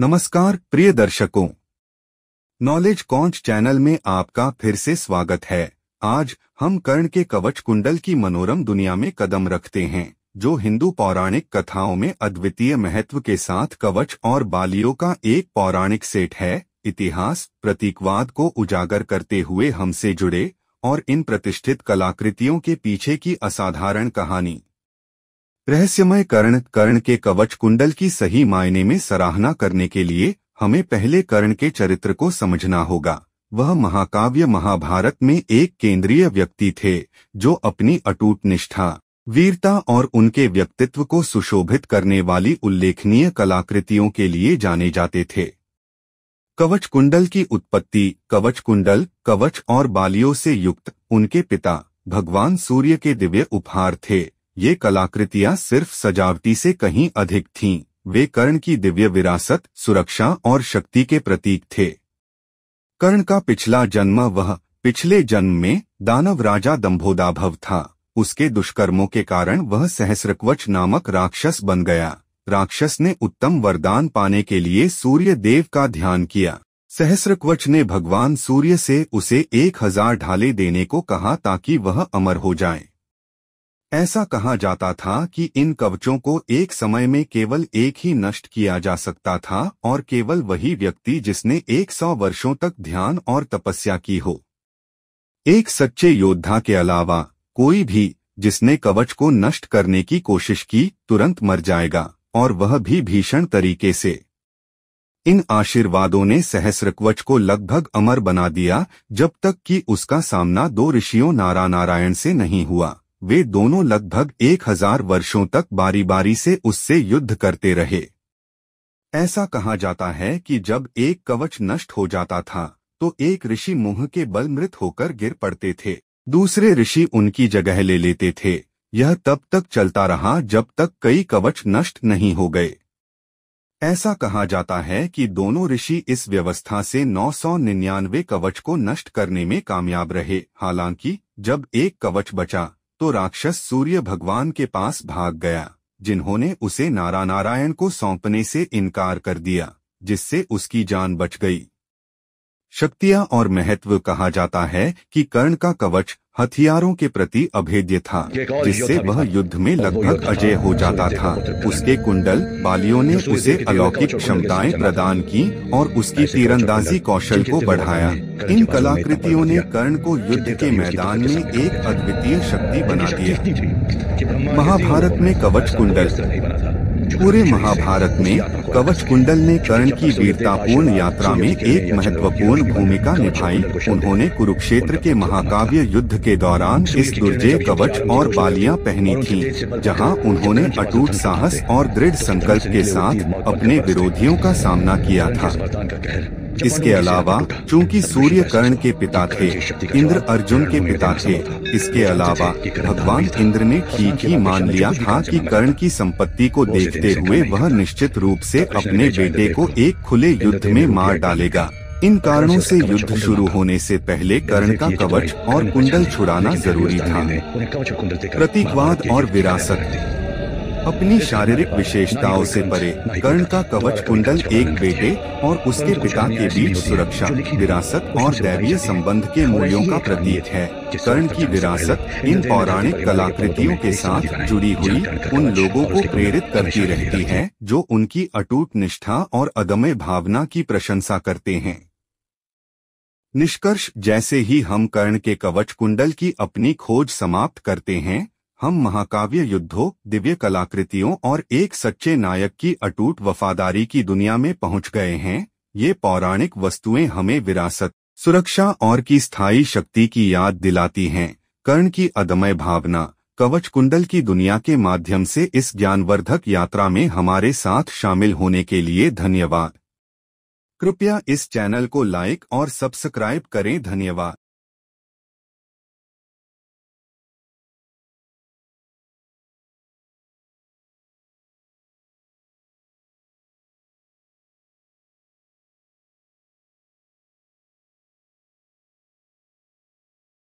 नमस्कार प्रिय दर्शकों नॉलेज कॉन्च चैनल में आपका फिर से स्वागत है आज हम कर्ण के कवच कुंडल की मनोरम दुनिया में कदम रखते हैं जो हिंदू पौराणिक कथाओं में अद्वितीय महत्व के साथ कवच और बालियों का एक पौराणिक सेट है इतिहास प्रतीकवाद को उजागर करते हुए हमसे जुड़े और इन प्रतिष्ठित कलाकृतियों के पीछे की असाधारण कहानी रहस्यमय कर्ण कर्ण के कवच कुंडल की सही मायने में सराहना करने के लिए हमें पहले कर्ण के चरित्र को समझना होगा वह महाकाव्य महाभारत में एक केंद्रीय व्यक्ति थे जो अपनी अटूट निष्ठा वीरता और उनके व्यक्तित्व को सुशोभित करने वाली उल्लेखनीय कलाकृतियों के लिए जाने जाते थे कवच कुंडल की उत्पत्ति कवच कुंडल कवच और बालियों से युक्त उनके पिता भगवान सूर्य के दिव्य उपहार थे ये कलाकृतियां सिर्फ सजावटी से कहीं अधिक थीं, वे कर्ण की दिव्य विरासत सुरक्षा और शक्ति के प्रतीक थे कर्ण का पिछला जन्म वह पिछले जन्म में दानव राजा दम्भोदाभव था उसके दुष्कर्मों के कारण वह सहस्रकवच नामक राक्षस बन गया राक्षस ने उत्तम वरदान पाने के लिए सूर्य देव का ध्यान किया सहस्रकवच ने भगवान सूर्य से उसे एक हजार ढाले देने को कहा ताकि वह अमर हो जाए ऐसा कहा जाता था कि इन कवचों को एक समय में केवल एक ही नष्ट किया जा सकता था और केवल वही व्यक्ति जिसने 100 वर्षों तक ध्यान और तपस्या की हो एक सच्चे योद्धा के अलावा कोई भी जिसने कवच को नष्ट करने की कोशिश की तुरंत मर जाएगा और वह भी भीषण तरीके से इन आशीर्वादों ने सहस्र कवच को लगभग अमर बना दिया जब तक कि उसका सामना दो ऋषियों नारा नारायण से नहीं हुआ वे दोनों लगभग एक हजार वर्षों तक बारी बारी से उससे युद्ध करते रहे ऐसा कहा जाता है कि जब एक कवच नष्ट हो जाता था तो एक ऋषि मुंह के बल मृत होकर गिर पड़ते थे दूसरे ऋषि उनकी जगह ले लेते थे यह तब तक चलता रहा जब तक कई कवच नष्ट नहीं हो गए ऐसा कहा जाता है कि दोनों ऋषि इस व्यवस्था से 999 कवच को नष्ट करने में कामयाब रहे हालांकि जब एक कवच बचा तो राक्षस सूर्य भगवान के पास भाग गया जिन्होंने उसे नारा नारायण को सौंपने से इनकार कर दिया जिससे उसकी जान बच गई शक्तियां और महत्व कहा जाता है कि कर्ण का कवच हथियारों के प्रति अभेद्य था जिससे वह युद्ध में लगभग अजय हो जाता था तो उसके कुंडल बालियों ने उसे अलौकिक क्षमताएं प्रदान की और उसकी तीरंदाजी कौशल को बढ़ाया इन कलाकृतियों ने कर्ण को युद्ध के मैदान में एक अद्वितीय शक्ति बना दिया महाभारत में कवच कुंडल पूरे महाभारत में कवच कुंडल ने कर्ण की वीरतापूर्ण यात्रा में एक महत्वपूर्ण भूमिका निभाई उन्होंने कुरुक्षेत्र के महाकाव्य युद्ध के दौरान इस दुर्जय कवच और बालियां पहनी थी जहां उन्होंने अटूट साहस और दृढ़ संकल्प के साथ अपने विरोधियों का सामना किया था इसके अलावा चूंकि सूर्य कर्ण के पिता तो थे इंद्र अर्जुन के पिता थे इसके अलावा भगवान इंद्र ने ठीक तो ही मान लिया था कि कर्ण की संपत्ति को देखते हुए वह निश्चित तो रूप से अपने बेटे को एक खुले युद्ध में मार डालेगा इन कारणों से युद्ध शुरू होने से पहले कर्ण का कवच और कुंडल छुड़ाना जरूरी था प्रतीकवाद और विरासत अपनी शारीरिक विशेषताओं से परे कर्ण का कवच कुंडल एक बेटे और उसके पिता के बीच सुरक्षा विरासत और दैवीय संबंध के मूल्यों का प्रतीक है कर्ण की विरासत इन पौराणिक कलाकृतियों के साथ जुड़ी हुई उन लोगों को प्रेरित करती रहती है जो उनकी अटूट निष्ठा और अदम्य भावना की प्रशंसा करते हैं निष्कर्ष जैसे ही हम कर्ण के कवच कुंडल की अपनी खोज समाप्त करते हैं हम महाकाव्य युद्धों दिव्य कलाकृतियों और एक सच्चे नायक की अटूट वफादारी की दुनिया में पहुंच गए हैं ये पौराणिक वस्तुएं हमें विरासत सुरक्षा और की स्थायी शक्ति की याद दिलाती हैं कर्ण की अदमय भावना कवच कुंडल की दुनिया के माध्यम से इस ज्ञानवर्धक यात्रा में हमारे साथ शामिल होने के लिए धन्यवाद कृपया इस चैनल को लाइक और सब्सक्राइब करें धन्यवाद